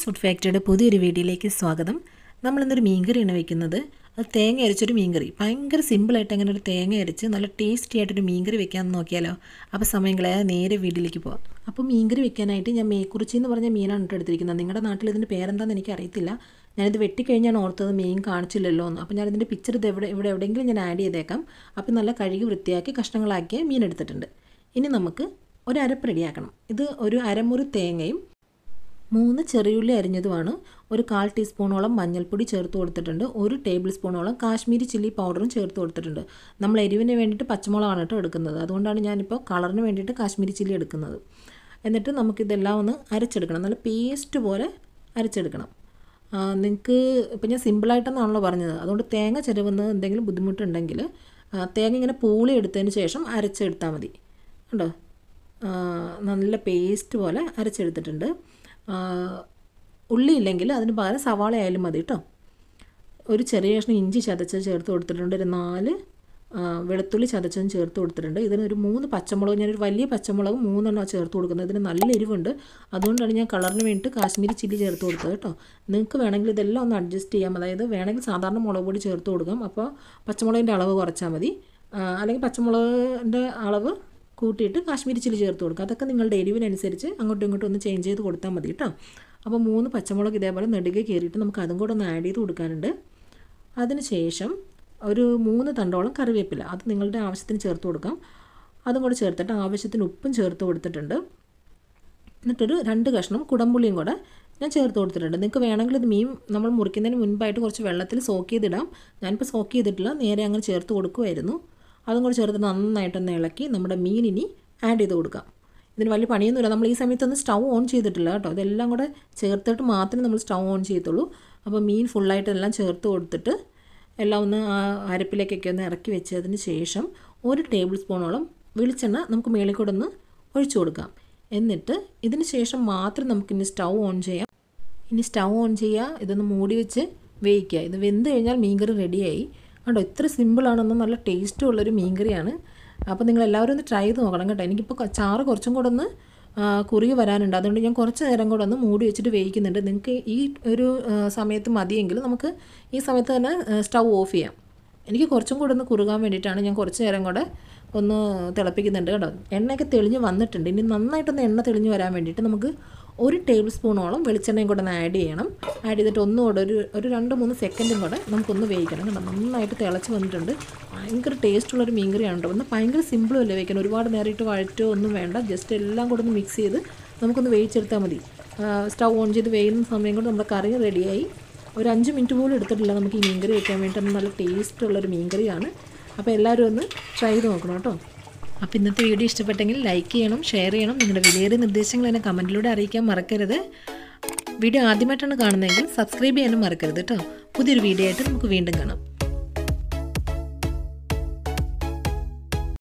she's food ഫാക്ടറിയുടെ പുതിയൊരു വീഡിയോയിലേക്ക് സ്വാഗതം നമ്മളിന്നൊരു മീൻകറിയാണ് വെക്കുന്നത് അത് തേങ്ങ അരച്ചൊരു മീൻകറി ഭയങ്കര സിമ്പിളായിട്ട് അങ്ങനെ ഒരു തേങ്ങ അരച്ച് നല്ല ടേസ്റ്റി ആയിട്ടൊരു മീൻകറി വെക്കാമെന്ന് നോക്കിയാലോ അപ്പോൾ സമയം കളയാതെ നേരെ വീട്ടിലേക്ക് പോകാം അപ്പോൾ മീൻകറി വെക്കാനായിട്ട് ഞാൻ മേക്കുറിച്ചി എന്ന് പറഞ്ഞ മീനാണ് കേട്ടോ എടുത്തിരിക്കുന്നത് നിങ്ങളുടെ നാട്ടിൽ ഇതിൻ്റെ പേരെന്താണെന്ന് എനിക്ക് അറിയത്തില്ല ഞാനിത് വെട്ടിക്കഴിഞ്ഞാണ് ഓർത്തത് മീൻ കാണിച്ചില്ലല്ലോ എന്ന് അപ്പോൾ ഞാനിതിൻ്റെ പിക്ചർ ഇത് എവിടെ ഇവിടെ എവിടെയെങ്കിലും ഞാൻ ആഡ് ചെയ്തേക്കാം അപ്പോൾ നല്ല കഴുകി വൃത്തിയാക്കി കഷ്ണങ്ങളാക്കിയ മീൻ എടുത്തിട്ടുണ്ട് ഇനി നമുക്ക് ഒരു അരപ്പ് റെഡിയാക്കണം ഇത് ഒരു അരമുറി തേങ്ങയും മൂന്ന് ചെറിയുള്ളി അരിഞ്ഞതുമാണ് ഒരു കാൽ ടീസ്പൂണോളം മഞ്ഞൾപ്പൊടി ചേർത്ത് കൊടുത്തിട്ടുണ്ട് ഒരു ടേബിൾ സ്പൂണോളം കാശ്മീരി ചില്ലി പൗഡറും ചേർത്ത് കൊടുത്തിട്ടുണ്ട് നമ്മൾ എരിവിന് വേണ്ടിയിട്ട് പച്ചമുളകാണ് കേട്ടോ എടുക്കുന്നത് അതുകൊണ്ടാണ് ഞാനിപ്പോൾ കളറിന് വേണ്ടിയിട്ട് കാശ്മീരി ചില്ലി എടുക്കുന്നത് എന്നിട്ട് നമുക്കിതെല്ലാം ഒന്ന് അരച്ചെടുക്കണം നല്ല പേസ്റ്റ് പോലെ അരച്ചെടുക്കണം നിങ്ങൾക്ക് ഇപ്പം ഞാൻ സിമ്പിളായിട്ടെന്നാണല്ലോ പറഞ്ഞത് അതുകൊണ്ട് തേങ്ങ ചിരവുന്നത് എന്തെങ്കിലും ബുദ്ധിമുട്ടുണ്ടെങ്കിൽ തേങ്ങ ഇങ്ങനെ പൂളി എടുത്തതിന് ശേഷം അരച്ചെടുത്താൽ മതി കണ്ടോ നല്ല പേസ്റ്റ് പോലെ അരച്ചെടുത്തിട്ടുണ്ട് ഉള്ളി ഇല്ലെങ്കിൽ അതിന് പകരം സവാള ആയാലും മതി കേട്ടോ ഒരു ചെറിയ കഷ്ണം ഇഞ്ചി ചതച്ച് ചേർത്ത് കൊടുത്തിട്ടുണ്ട് ഒരു നാല് വെളുത്തുള്ളി ചതച്ചതും ചേർത്ത് കൊടുത്തിട്ടുണ്ട് ഇതിന് ഒരു മൂന്ന് പച്ചമുളക് ഞാനൊരു വലിയ പച്ചമുളക് മൂന്നെണ്ണം ചേർത്ത് കൊടുക്കുന്നത് ഇതിന് നല്ല എരിവുണ്ട് അതുകൊണ്ടാണ് ഞാൻ കളറിന് വേണ്ടിയിട്ട് കാശ്മീരി ചില്ലി ചേർത്ത് കൊടുത്തത് കേട്ടോ നിങ്ങൾക്ക് വേണമെങ്കിൽ ഇതെല്ലാം ഒന്ന് അഡ്ജസ്റ്റ് ചെയ്യാം അതായത് വേണമെങ്കിൽ സാധാരണ മുളക് പൊടി ചേർത്ത് കൊടുക്കാം അപ്പോൾ പച്ചമുളകിൻ്റെ അളവ് കുറച്ചാൽ മതി അല്ലെങ്കിൽ പച്ചമുളകിൻ്റെ അളവ് കൂട്ടിയിട്ട് കാശ്മീരി ചില്ലി ചേർത്ത് കൊടുക്കുക അതൊക്കെ നിങ്ങളുടെ എരിവിനനുസരിച്ച് അങ്ങോട്ടും ഇങ്ങോട്ടും ഒന്ന് ചേഞ്ച് ചെയ്ത് കൊടുത്താൽ മതി കേട്ടോ അപ്പോൾ മൂന്ന് പച്ചമുളക് ഇതേപോലെ നെടുകെ കയറിയിട്ട് നമുക്ക് അതും കൂടെ ഒന്ന് ആഡ് ചെയ്ത് കൊടുക്കാനുണ്ട് അതിനുശേഷം ഒരു മൂന്ന് തണ്ടോളം കറിവേപ്പില അത് നിങ്ങളുടെ ആവശ്യത്തിന് ചേർത്ത് കൊടുക്കാം അതും കൂടെ ചേർത്തിട്ട് ആവശ്യത്തിന് ഉപ്പും ചേർത്ത് കൊടുത്തിട്ടുണ്ട് എന്നിട്ടൊരു രണ്ട് കഷ്ണം കുടമ്പുളിയും കൂടെ ഞാൻ ചേർത്ത് കൊടുത്തിട്ടുണ്ട് നിങ്ങൾക്ക് വേണമെങ്കിൽ ഇത് മീൻ നമ്മൾ മുറിക്കുന്നതിന് മുൻപായിട്ട് കുറച്ച് വെള്ളത്തിൽ സോക്ക് ചെയ്തിടാം ഞാനിപ്പോൾ സോക്ക് ചെയ്തിട്ടില്ല നേരെ അങ്ങനെ ചേർത്ത് കൊടുക്കുമായിരുന്നു അതും കൂടി ചേർത്ത് നന്നായിട്ടൊന്ന് ഇളക്കി നമ്മുടെ മീൻ ഇനി ആഡ് ചെയ്ത് കൊടുക്കാം ഇതിന് വലിയ പണിയൊന്നുമില്ല നമ്മൾ ഈ സമയത്തൊന്നും സ്റ്റൗ ഓൺ ചെയ്തിട്ടില്ല കേട്ടോ ഇതെല്ലാം കൂടെ ചേർത്തിട്ട് മാത്രമേ നമ്മൾ സ്റ്റൗ ഓൺ ചെയ്യത്തുള്ളൂ അപ്പോൾ മീൻ ഫുള്ളായിട്ട് എല്ലാം ചേർത്ത് കൊടുത്തിട്ട് എല്ലാം ഒന്ന് ആ അരപ്പിലേക്കൊക്കെ ഒന്ന് ഇറക്കി വെച്ചതിന് ശേഷം ഒരു ടേബിൾ സ്പൂണോളം വെളിച്ചെണ്ണ നമുക്ക് മേളിൽ കൂടെ ഒന്ന് ഒഴിച്ചു കൊടുക്കാം എന്നിട്ട് ഇതിന് ശേഷം മാത്രം നമുക്കിനി സ്റ്റൗ ഓൺ ചെയ്യാം ഇനി സ്റ്റൗ ഓൺ ചെയ്യുക ഇതൊന്ന് മൂടി വെച്ച് വേവിക്കുക ഇത് വെന്ത് കഴിഞ്ഞാൽ മീൻകറി റെഡിയായി കണ്ടോ ഇത്ര സിമ്പിളാണെന്നും നല്ല ടേസ്റ്റും ഉള്ളൊരു മീൻകറിയാണ് അപ്പോൾ നിങ്ങൾ എല്ലാവരും ഒന്ന് ട്രൈ ചെയ്ത് നോക്കണം കേട്ടോ എനിക്കിപ്പോൾ ചാറ് കുറച്ചും കൂടെ ഒന്ന് കുറുകി വരാനുണ്ട് അതുകൊണ്ട് ഞാൻ കുറച്ച് നേരം കൂടെ ഒന്ന് മൂടി വെച്ചിട്ട് വേവിക്കുന്നുണ്ട് നിങ്ങൾക്ക് ഈ ഒരു സമയത്ത് മതിയെങ്കിൽ നമുക്ക് ഈ സമയത്ത് തന്നെ സ്റ്റൗ ഓഫ് ചെയ്യാം എനിക്ക് കുറച്ചും കൂടെ ഒന്ന് കുറുകാൻ വേണ്ടിയിട്ടാണ് ഞാൻ കുറച്ച് നേരം കൂടെ ഒന്ന് തിളപ്പിക്കുന്നുണ്ട് കേട്ടോ എണ്ണയൊക്കെ തെളിഞ്ഞ് വന്നിട്ടുണ്ട് ഇനി നന്നായിട്ടൊന്ന് എണ്ണ തെളിഞ്ഞ് വരാൻ വേണ്ടിയിട്ട് നമുക്ക് ഒരു ടേബിൾ സ്പൂണോളം വെളിച്ചെണ്ണയും കൂടെ ഒന്ന് ആഡ് ചെയ്യണം ആഡ് ചെയ്തിട്ട് ഒന്നുകൂടെ ഒരു ഒരു രണ്ട് മൂന്ന് സെക്കൻഡും കൂടെ നമുക്കൊന്ന് വേവിക്കണം കേട്ടോ നന്നായിട്ട് തിളച്ച് വന്നിട്ടുണ്ട് ഭയങ്കര ടേസ്റ്റുള്ളൊരു മീൻകറിയാണ് കേട്ടോ ഒന്ന് ഭയങ്കര അല്ലേ വയ്ക്കണം ഒരുപാട് നേരിട്ട് വഴറ്റോ ഒന്നും വേണ്ട ജസ്റ്റ് എല്ലാം കൂടെ ഒന്ന് മിക്സ് ചെയ്ത് നമുക്കൊന്ന് വേവിച്ചെടുത്താൽ മതി സ്റ്റൗ ഓൺ ചെയ്ത് വേയുന്ന സമയം കൊണ്ട് നമ്മുടെ കറി റെഡിയായി ഒരു അഞ്ച് മിനിറ്റ് പോലും എടുത്തിട്ടില്ല നമുക്ക് ഈ മീൻകറി വയ്ക്കാൻ വേണ്ടി നല്ല ടേസ്റ്റുള്ളൊരു മീൻകറിയാണ് അപ്പോൾ എല്ലാവരും ഒന്ന് ട്രൈ ചെയ്ത് നോക്കണം കേട്ടോ അപ്പോൾ ഇന്നത്തെ വീഡിയോ ഇഷ്ടപ്പെട്ടെങ്കിൽ ലൈക്ക് ചെയ്യണം ഷെയർ ചെയ്യണം നിങ്ങളുടെ വിലയേറിയ നിർദ്ദേശങ്ങൾ എന്നെ കമൻറ്റിലൂടെ അറിയിക്കാൻ മറക്കരുത് വീഡിയോ ആദ്യമായിട്ടാണ് കാണുന്നതെങ്കിൽ സബ്സ്ക്രൈബ് ചെയ്യാനും മറക്കരുത് കേട്ടോ പുതിയൊരു വീഡിയോ ആയിട്ട് നമുക്ക് വീണ്ടും കാണാം